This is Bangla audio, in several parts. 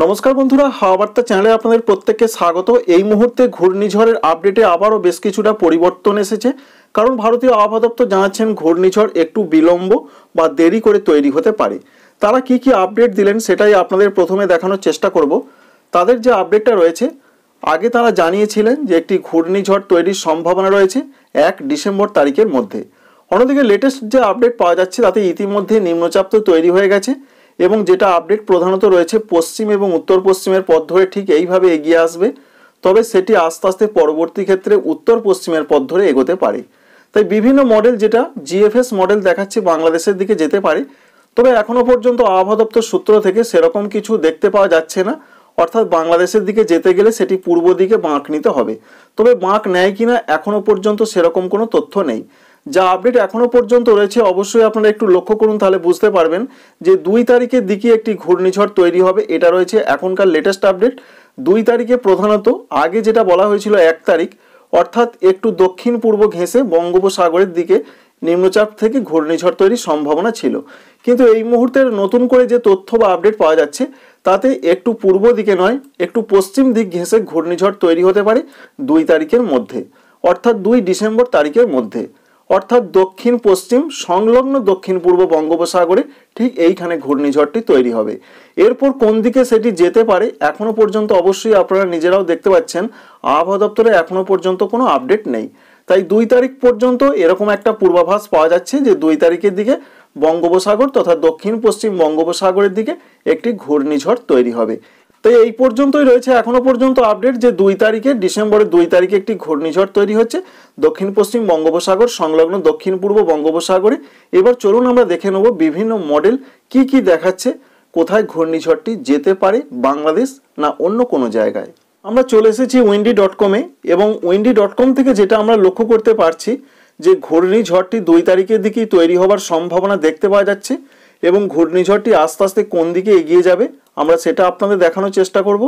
নমস্কার বন্ধুরা হাওয়াবার্তা চ্যানেলে আপনাদের প্রত্যেককে স্বাগত এই মুহূর্তে ঘূর্ণিঝড়ের আপডেটে আবারও বেশ কিছুটা পরিবর্তন এসেছে কারণ ভারতীয় আবহাওয়া দপ্তর জানাচ্ছেন ঘূর্ণিঝড় একটু বিলম্ব বা দেরি করে তৈরি হতে পারে তারা কি কি আপডেট দিলেন সেটাই আপনাদের প্রথমে দেখানোর চেষ্টা করব তাদের যে আপডেটটা রয়েছে আগে তারা জানিয়েছিলেন যে একটি ঘূর্ণিঝড় তৈরির সম্ভাবনা রয়েছে এক ডিসেম্বর তারিখের মধ্যে অন্যদিকে লেটেস্ট যে আপডেট পাওয়া যাচ্ছে তাতে ইতিমধ্যে নিম্নচাপ তো তৈরি হয়ে গেছে এবং যেটা আপডেট প্রধানত রয়েছে পশ্চিম এবং উত্তর পশ্চিমের পথ ধরে ঠিক এইভাবে এগিয়ে আসবে তবে সেটি আস্তে আস্তে পরবর্তী ক্ষেত্রে উত্তর পশ্চিমের পথ ধরে এগোতে পারে তাই বিভিন্ন মডেল যেটা জিএফএস মডেল দেখাচ্ছে বাংলাদেশের দিকে যেতে পারে তবে এখনও পর্যন্ত আবহাওয়া দপ্তর সূত্র থেকে সেরকম কিছু দেখতে পাওয়া যাচ্ছে না অর্থাৎ বাংলাদেশের দিকে যেতে গেলে সেটি পূর্ব দিকে বাঁক নিতে হবে তবে বাঁক নেয় কিনা এখনও পর্যন্ত সেরকম কোনো তথ্য নেই যা আপডেট এখনও পর্যন্ত রয়েছে অবশ্যই আপনারা একটু লক্ষ্য করুন তাহলে বুঝতে পারবেন যে দুই তারিখের দিকে একটি ঘূর্ণিঝড় তৈরি হবে এটা রয়েছে এখনকার লেটেস্ট আপডেট দুই তারিখে প্রধানত আগে যেটা বলা হয়েছিল এক তারিখ অর্থাৎ একটু দক্ষিণ পূর্ব ঘেঁষে বঙ্গোপসাগরের দিকে নিম্নচাপ থেকে ঘূর্ণিঝড় তৈরির সম্ভাবনা ছিল কিন্তু এই মুহূর্তের নতুন করে যে তথ্য বা আপডেট পাওয়া যাচ্ছে তাতে একটু পূর্ব দিকে নয় একটু পশ্চিম দিক ঘেঁষে ঘূর্ণিঝড় তৈরি হতে পারে দুই তারিখের মধ্যে অর্থাৎ দুই ডিসেম্বর তারিখের মধ্যে অর্থাৎ দক্ষিণ পশ্চিম সংলগ্ন দক্ষিণ পূর্ব বঙ্গোপসাগরে ঠিক এইখানে ঘূর্ণিঝড়টি তৈরি হবে এরপর কোন দিকে সেটি যেতে পারে এখনও পর্যন্ত অবশ্যই আপনারা নিজেরাও দেখতে পাচ্ছেন আবহাওয়া দপ্তরে এখনও পর্যন্ত কোনো আপডেট নেই তাই দুই তারিখ পর্যন্ত এরকম একটা পূর্বাভাস পাওয়া যাচ্ছে যে দুই তারিখের দিকে বঙ্গোপসাগর তথা দক্ষিণ পশ্চিম বঙ্গোপসাগরের দিকে একটি ঘূর্ণিঝড় তৈরি হবে তো এই পর্যন্তই রয়েছে এখনো পর্যন্ত আপডেট যে দুই তারিখে ডিসেম্বরের দুই তারিখে একটি ঘূর্ণিঝড় তৈরি হচ্ছে দক্ষিণ পশ্চিম বঙ্গোপসাগর সংলগ্ন দক্ষিণ পূর্ব বঙ্গোপসাগরে এবার চলুন আমরা দেখে নেব বিভিন্ন মডেল কি কি দেখাচ্ছে কোথায় ঘূর্ণিঝড়টি যেতে পারে বাংলাদেশ না অন্য কোনো জায়গায় আমরা চলে এসেছি উইন্ডি ডট কমে এবং উইন্ডি ডট কম থেকে যেটা আমরা লক্ষ্য করতে পারছি যে ঘূর্ণিঝড়টি দুই তারিখের দিকেই তৈরি হবার সম্ভাবনা দেখতে পাওয়া যাচ্ছে এবং ঘূর্ণিঝড়টি আস্তে আস্তে কোন দিকে এগিয়ে যাবে আমরা সেটা আপনাদের দেখানোর চেষ্টা করব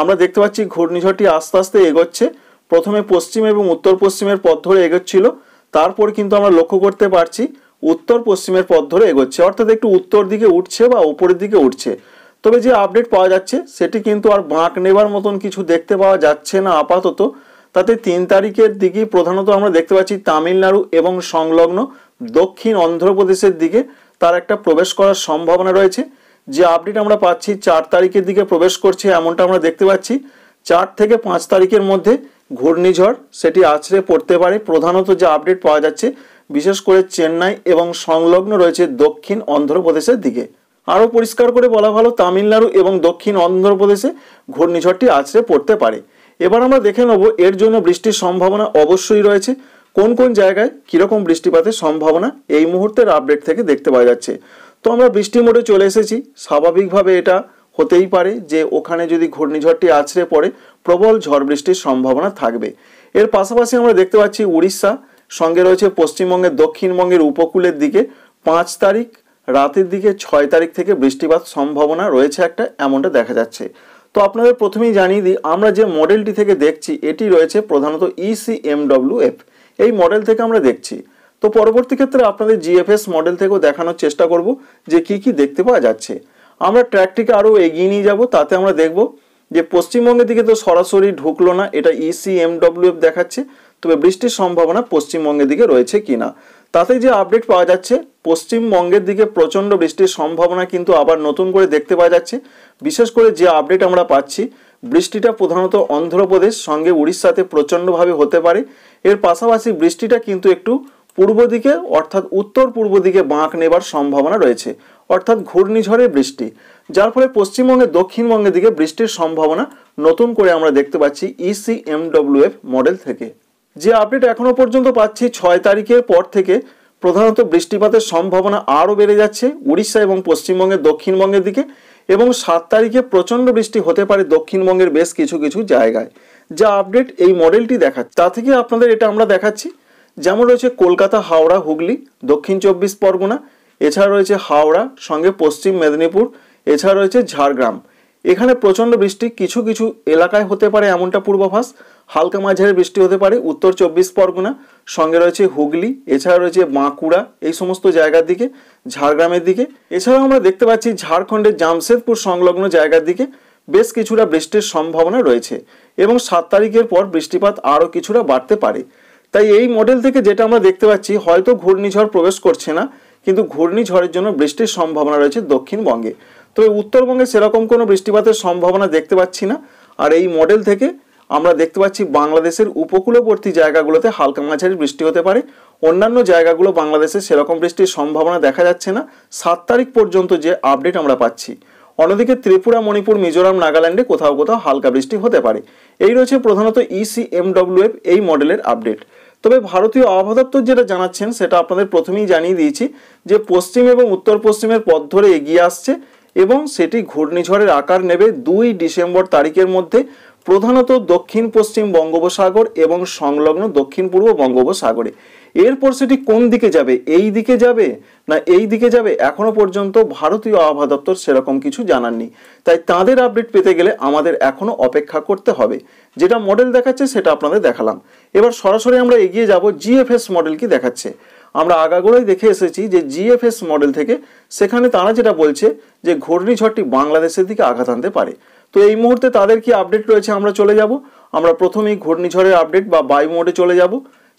আমরা দেখতে পাচ্ছি ঘূর্ণিঝড়টি আস্তে আস্তে এগোচ্ছে প্রথমে পশ্চিম এবং উত্তর পশ্চিমের পথ ধরে এগোচ্ছিল তারপর কিন্তু আমরা লক্ষ্য করতে পারছি উত্তর পশ্চিমের পথ ধরে এগোচ্ছে অর্থাৎ একটু উত্তর দিকে উঠছে বা উপরের দিকে উঠছে তবে যে আপডেট পাওয়া যাচ্ছে সেটি কিন্তু আর বাঁক নেবার মতন কিছু দেখতে পাওয়া যাচ্ছে না আপাতত তাতে তিন তারিখের দিকে প্রধানত আমরা দেখতে পাচ্ছি তামিলনাড়ু এবং সংলগ্ন দক্ষিণ অন্ধ্রপ্রদেশের দিকে তার একটা প্রবেশ করার সম্ভাবনা রয়েছে যে আপডেট আমরা পাচ্ছি চার তারিখের দিকে প্রবেশ করছে এমনটা আমরা দেখতে পাচ্ছি চার থেকে পাঁচ তারিখের মধ্যে ঘূর্ণিঝড় সেটি আছড়ে পড়তে পারে প্রধানত যে আপডেট পাওয়া যাচ্ছে বিশেষ করে চেন্নাই এবং সংলগ্ন রয়েছে দক্ষিণ অন্ধ্রপ্রদেশের দিকে আরও পরিষ্কার করে বলা ভালো তামিলনাড়ু এবং দক্ষিণ অন্ধ্রপ্রদেশে ঘূর্ণিঝড়টি আছড়ে পড়তে পারে এবার আমরা দেখে নেব এর জন্য বৃষ্টির সম্ভাবনা অবশ্যই রয়েছে কোন কোন জায়গায় কীরকম বৃষ্টিপাতের সম্ভাবনা এই মুহূর্তের আপডেট থেকে দেখতে পাওয়া যাচ্ছে তো আমরা বৃষ্টি মোড়ে চলে এসেছি স্বাভাবিকভাবে এটা হতেই পারে যে ওখানে যদি ঘূর্ণিঝড়টি আছড়ে পড়ে প্রবল ঝড় বৃষ্টির সম্ভাবনা থাকবে এর পাশাপাশি আমরা দেখতে পাচ্ছি উড়িষ্যা সঙ্গে রয়েছে পশ্চিমবঙ্গের দক্ষিণবঙ্গের উপকূলের দিকে পাঁচ তারিখ রাতের দিকে ছয় তারিখ থেকে বৃষ্টিপাত সম্ভাবনা রয়েছে একটা এমনটা দেখা যাচ্ছে তো আপনাদের প্রথমেই জানিয়ে দিই আমরা যে মডেলটি থেকে দেখছি এটি রয়েছে প্রধানত ইসিএমডব্লিউএফ e এফ এই মডেল থেকে আমরা দেখছি তো পরবর্তী ক্ষেত্রে আপনাদের জিএফএস মডেল থেকেও দেখানোর চেষ্টা করব যে কি কি দেখতে পাওয়া যাচ্ছে আমরা ট্র্যাকটিকে আরও এগিয়ে নিয়ে যাব তাতে আমরা দেখব যে পশ্চিমবঙ্গের দিকে তো সরাসরি ঢুকলো না এটা ইসি e এমডব্লিউএফ দেখাচ্ছে তবে বৃষ্টির সম্ভাবনা পশ্চিমবঙ্গের দিকে রয়েছে কিনা তাতে যে আপডেট পাওয়া যাচ্ছে পশ্চিমবঙ্গের দিকে প্রচণ্ড বৃষ্টির সম্ভাবনা কিন্তু আবার নতুন করে দেখতে পাওয়া যাচ্ছে বিশেষ করে যে আপডেট আমরা পাচ্ছি বৃষ্টিটা প্রধানত অন্ধ্রপ্রদেশ সঙ্গে উড়িষ্যাতে প্রচণ্ডভাবে হতে পারে এর পাশাপাশি বৃষ্টিটা কিন্তু একটু পূর্ব দিকে অর্থাৎ উত্তর পূর্ব দিকে বাঁক নেবার সম্ভাবনা রয়েছে অর্থাৎ ঘূর্ণিঝড়ে বৃষ্টি যার ফলে পশ্চিমবঙ্গের দক্ষিণবঙ্গের দিকে বৃষ্টির সম্ভাবনা নতুন করে আমরা দেখতে পাচ্ছি ইসিএমডব্লিউএফ e মডেল থেকে যে আপডেট এখনও পর্যন্ত পাচ্ছি ছয় তারিখের পর থেকে প্রধানত বৃষ্টিপাতের সম্ভাবনা আরও বেড়ে যাচ্ছে উড়িষ্যা এবং পশ্চিমবঙ্গের দক্ষিণবঙ্গের দিকে এবং সাত তারিখে প্রচণ্ড বৃষ্টি হতে পারে দক্ষিণবঙ্গের বেশ কিছু কিছু জায়গায় যা আপডেট এই মডেলটি দেখাচ্ছে তা থেকে আপনাদের এটা আমরা দেখাচ্ছি যেমন রয়েছে কলকাতা হাওড়া হুগলি দক্ষিণ চব্বিশ পরগনা এছাড়া রয়েছে হাওড়া সঙ্গে পশ্চিম মেদিনীপুর এছাড়া রয়েছে ঝাড়গ্রাম এখানে প্রচণ্ড বৃষ্টি কিছু কিছু এলাকায় হতে পারে এমনটা পূর্বাভাস হালকা মাঝারি বৃষ্টি হতে পারে উত্তর চব্বিশ পরগনা সঙ্গে রয়েছে হুগলি এছাড়া রয়েছে বাঁকুড়া এই সমস্ত জায়গার দিকে ঝাড়গ্রামের দিকে এছাড়াও আমরা দেখতে পাচ্ছি ঝাড়খণ্ডের জামশেদপুর সংলগ্ন জায়গার দিকে বেশ কিছুটা বৃষ্টির সম্ভাবনা রয়েছে এবং সাত তারিখের পর বৃষ্টিপাত আরও কিছুটা বাড়তে পারে তাই এই মডেল থেকে যেটা আমরা দেখতে পাচ্ছি হয়তো ঘূর্ণিঝড় প্রবেশ করছে না কিন্তু ঘূর্ণিঝড়ের জন্য বৃষ্টির সম্ভাবনা রয়েছে দক্ষিণবঙ্গে তবে উত্তরবঙ্গে সেরকম কোনো বৃষ্টিপাতের সম্ভাবনা দেখতে পাচ্ছি না আর এই মডেল থেকে আমরা দেখতে পাচ্ছি বাংলাদেশের উপকূলবর্তী জায়গাগুলোতে হালকা মাঝারি বৃষ্টি হতে পারে অন্যান্য জায়গাগুলো বাংলাদেশে সেরকম বৃষ্টির সম্ভাবনা দেখা যাচ্ছে না সাত তারিখ পর্যন্ত যে আপডেট আমরা পাচ্ছি অন্যদিকে ত্রিপুরা মণিপুর মিজোরাম নাগাল্যান্ডে কোথাও কোথাও হালকা বৃষ্টি হতে পারে এই রয়েছে প্রধানত ইসিএমডব্লিউএফ e এই মডেলের আপডেট তবে ভারতীয় আবহাওয়া দপ্তর যেটা জানাচ্ছেন সেটা আপনাদের প্রথমেই জানিয়ে দিয়েছি যে পশ্চিম এবং উত্তর পশ্চিমের পথ ধরে এগিয়ে আসছে এবং সেটি ঘূর্ণিঝড়ের আকার নেবে দুই ডিসেম্বর তারিখের মধ্যে প্রধানত দক্ষিণ পশ্চিম বঙ্গোপসাগর এবং সংলগ্ন দক্ষিণ পূর্ব বঙ্গোপসাগরে এরপর সেটি কোন দিকে যাবে এই দিকে যাবে না এই দিকে যাবে এখনো পর্যন্ত ভারতীয় আবহাওয়া দপ্তর সেরকম কিছু জানাননি তাই তাদের আপডেট পেতে গেলে আমাদের এখনো অপেক্ষা করতে হবে যেটা মডেল দেখাচ্ছে সেটা আপনাদের দেখালাম এবার সরাসরি আমরা এগিয়ে যাব জিএফএস মডেল কি দেখাচ্ছে আমরা আগাগোড়াই দেখে এসেছি যে জিএফএস মডেল থেকে সেখানে তারা যেটা বলছে যে ঘূর্ণিঝড়টি বাংলাদেশের দিকে আঘাত আনতে পারে তো এই মুহূর্তে তাদের কি আপডেট রয়েছে আমরা চলে যাব আমরা প্রথমেই ঘূর্ণিঝড়ের আপডেট বা বায়ু মোডে চলে যাব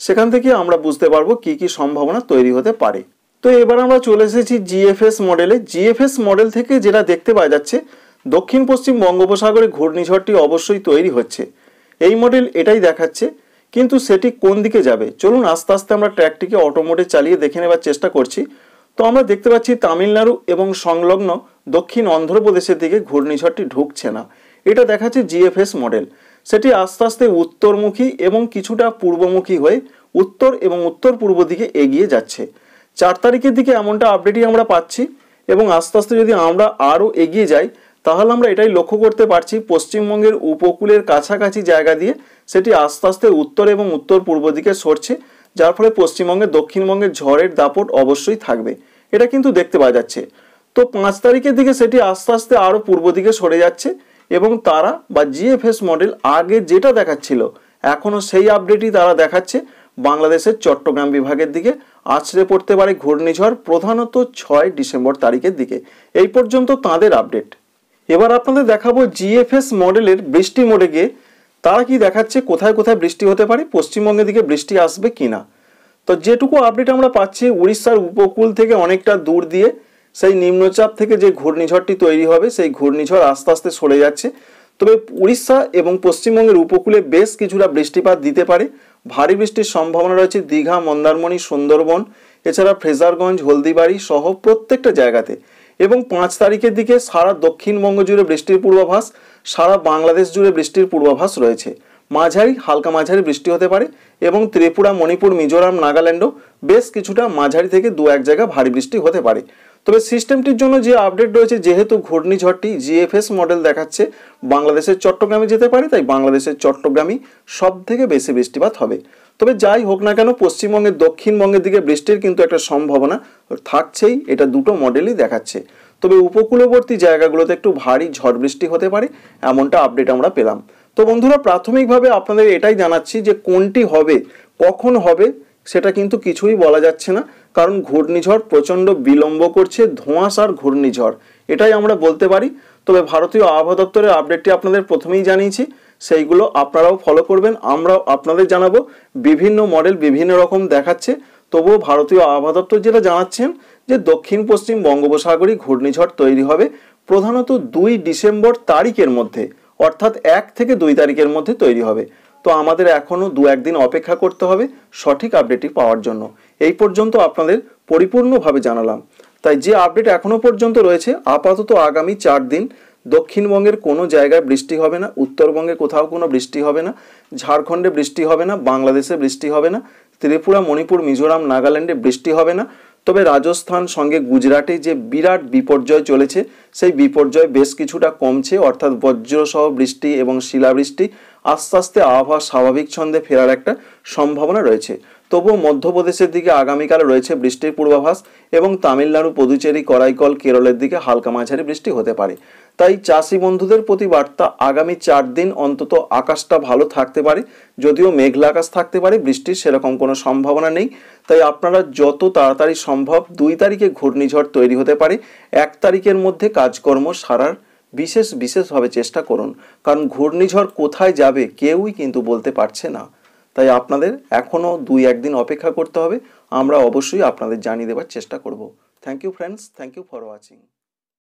সেখান থেকে আমরা বুঝতে পারবো কি কি সম্ভাবনা তৈরি হতে পারে তো এবার আমরা চলে এসেছি জিএফএস মডেলে জিএফএস মডেল থেকে যেটা দেখতে পাওয়া যাচ্ছে দক্ষিণ পশ্চিম বঙ্গোপসাগরে ঘূর্ণিঝড়টি অবশ্যই তৈরি হচ্ছে এই মডেল এটাই দেখাচ্ছে কিন্তু সেটি কোন দিকে যাবে চলুন আস্তে আস্তে আমরা ট্র্যাকটিকে অটোমোডে চালিয়ে দেখে নেবার চেষ্টা করছি তো আমরা দেখতে পাচ্ছি তামিলনাড়ু এবং সংলগ্ন দক্ষিণ অন্ধ্রপ্রদেশের দিকে ঘূর্ণিঝড়টি ঢুকছে না এটা দেখাচ্ছে জিএফএস মডেল সেটি আস্তে আস্তে উত্তরমুখী এবং কিছুটা পূর্বমুখী হয়ে উত্তর এবং উত্তর পূর্ব দিকে এগিয়ে যাচ্ছে চার তারিখের দিকে এমনটা আপডেটই আমরা পাচ্ছি এবং আস্তে আস্তে যদি আমরা আরও এগিয়ে যাই তাহলে আমরা এটাই লক্ষ্য করতে পারছি পশ্চিমবঙ্গের উপকূলের কাছাকাছি জায়গা দিয়ে সেটি আস্তে আস্তে উত্তর এবং উত্তর পূর্ব দিকে সরছে যার ফলে পশ্চিমবঙ্গে দক্ষিণবঙ্গের ঝড়ের দাপট অবশ্যই থাকবে এটা কিন্তু দেখতে পাওয়া যাচ্ছে তো পাঁচ তারিখের দিকে সেটি আস্তে আস্তে আরও পূর্ব দিকে সরে যাচ্ছে এবং তারা বা জিএফএস মডেল আগে যেটা দেখাচ্ছিল এখনও সেই আপডেটই তারা দেখাচ্ছে বাংলাদেশের চট্টগ্রাম বিভাগের দিকে আছড়ে পড়তে পারে ঘূর্ণিঝড় প্রধানত ছয় ডিসেম্বর তারিখের দিকে এই পর্যন্ত তাদের আপডেট এবার আপনাদের দেখাবো জিএফএস মডেলের বৃষ্টি মোডে গিয়ে তারা কি দেখাচ্ছে কোথায় কোথায় বৃষ্টি হতে পারে পশ্চিমবঙ্গের দিকে বৃষ্টি আসবে কি না তো যেটুকু আপডেট আমরা পাচ্ছি উড়িষ্যার উপকূল থেকে অনেকটা দূর দিয়ে সেই নিম্নচাপ থেকে যে ঘূর্ণিঝড়টি তৈরি হবে সেই ঘূর্ণিঝড় আস্তে আস্তে সরে যাচ্ছে তবে উড়িষ্যা এবং পশ্চিমবঙ্গের উপকূলে বেশ কিছুটা বৃষ্টিপাত দিতে পারে ভারী বৃষ্টির সম্ভাবনা রয়েছে দীঘা মন্দারমণি সুন্দরবন এছাড়া ফ্রেজারগঞ্জ হলদিবাড়ি সহ প্রত্যেকটা জায়গাতে এবং পাঁচ তারিখের দিকে সারা দক্ষিণবঙ্গ জুড়ে বৃষ্টির পূর্বাভাস সারা বাংলাদেশ জুড়ে বৃষ্টির পূর্বাভাস রয়েছে মাঝারি হালকা মাঝারি বৃষ্টি হতে পারে এবং ত্রিপুরা মণিপুর মিজোরাম নাগাল্যান্ডও বেশ কিছুটা মাঝারি থেকে দু এক জায়গা ভারী বৃষ্টি হতে পারে তবে সিস্টেমটির জন্য যে আপডেট রয়েছে যেহেতু ঘূর্ণিঝড়টি জিএফএস মডেল দেখাচ্ছে বাংলাদেশের চট্টগ্রামে যেতে পারে তাই বাংলাদেশের চট্টগ্রামই সব থেকে বেশি বৃষ্টিপাত হবে তবে যাই হোক না কেন পশ্চিমবঙ্গের দক্ষিণবঙ্গের দিকে বৃষ্টির কিন্তু একটা সম্ভাবনা থাকছেই এটা দুটো মডেলই দেখাচ্ছে তবে উপকূলবর্তী জায়গাগুলোতে একটু ভারী ঝড় বৃষ্টি হতে পারে এমনটা আপডেট আমরা পেলাম তো বন্ধুরা প্রাথমিকভাবে আপনাদের এটাই জানাচ্ছি যে কোনটি হবে কখন হবে সেটা কিন্তু কিছুই বলা যাচ্ছে না কারণ ঘূর্ণিঝড় প্রচণ্ড বিলম্ব করছে ধোঁয়াশার ঘূর্ণিঝড় এটাই আমরা বলতে পারি তবে ভারতীয় আবহাওয়া দপ্তরের আপডেটটি আপনাদের প্রথমেই জানিয়েছি সেইগুলো আপনারাও ফলো করবেন আমরাও আপনাদের জানাবো বিভিন্ন মডেল বিভিন্ন রকম দেখাচ্ছে তবুও ভারতীয় আবহাওয়া দপ্তর যেটা জানাচ্ছেন যে দক্ষিণ পশ্চিম বঙ্গোপসাগরী ঘূর্ণিঝড় তৈরি হবে প্রধানত দুই ডিসেম্বর তারিখের মধ্যে অর্থাৎ এক থেকে দুই তারিখের মধ্যে তৈরি হবে তো আমাদের এখনও দু একদিন অপেক্ষা করতে হবে সঠিক আপডেটটি পাওয়ার জন্য এই পর্যন্ত আপনাদের পরিপূর্ণভাবে জানালাম তাই যে আপডেট এখনও পর্যন্ত রয়েছে আপাতত আগামী চার দিন দক্ষিণবঙ্গের কোনো জায়গায় বৃষ্টি হবে না উত্তরবঙ্গে কোথাও কোনো বৃষ্টি হবে না ঝাড়খণ্ডে বৃষ্টি হবে না বাংলাদেশে বৃষ্টি হবে না ত্রিপুরা মণিপুর মিজোরাম নাগাল্যান্ডে বৃষ্টি হবে না তবে রাজস্থান সঙ্গে গুজরাটে যে বিরাট বিপর্যয় চলেছে সেই বিপর্যয় বেশ কিছুটা কমছে অর্থাৎ বজ্রসহ বৃষ্টি এবং শিলাবৃষ্টি আস্তে আস্তে আবহাওয়া স্বাভাবিক ছন্দে ফেরার একটা সম্ভাবনা রয়েছে তবুও মধ্যপ্রদেশের দিকে আগামীকাল রয়েছে বৃষ্টির পূর্বাভাস এবং তামিলনাড়ু পুদুচেরি করাইকল কেরলের দিকে হালকা মাঝারি বৃষ্টি হতে পারে তাই চাষি বন্ধুদের প্রতি বার্তা আগামী চার দিন অন্তত আকাশটা ভালো থাকতে পারে যদিও মেঘলা আকাশ থাকতে পারে বৃষ্টির সেরকম কোনো সম্ভাবনা নেই তাই আপনারা যত তাড়াতাড়ি সম্ভব দুই তারিখে ঘূর্ণিঝড় তৈরি হতে পারে এক তারিখের মধ্যে কাজকর্ম সারার বিশেষ বিশেষভাবে চেষ্টা করুন কারণ ঘূর্ণিঝড় কোথায় যাবে কেউই কিন্তু বলতে পারছে না তাই আপনাদের এখনও দুই একদিন অপেক্ষা করতে হবে আমরা অবশ্যই আপনাদের জানিয়ে দেওয়ার চেষ্টা করব thank you friends thank you for watching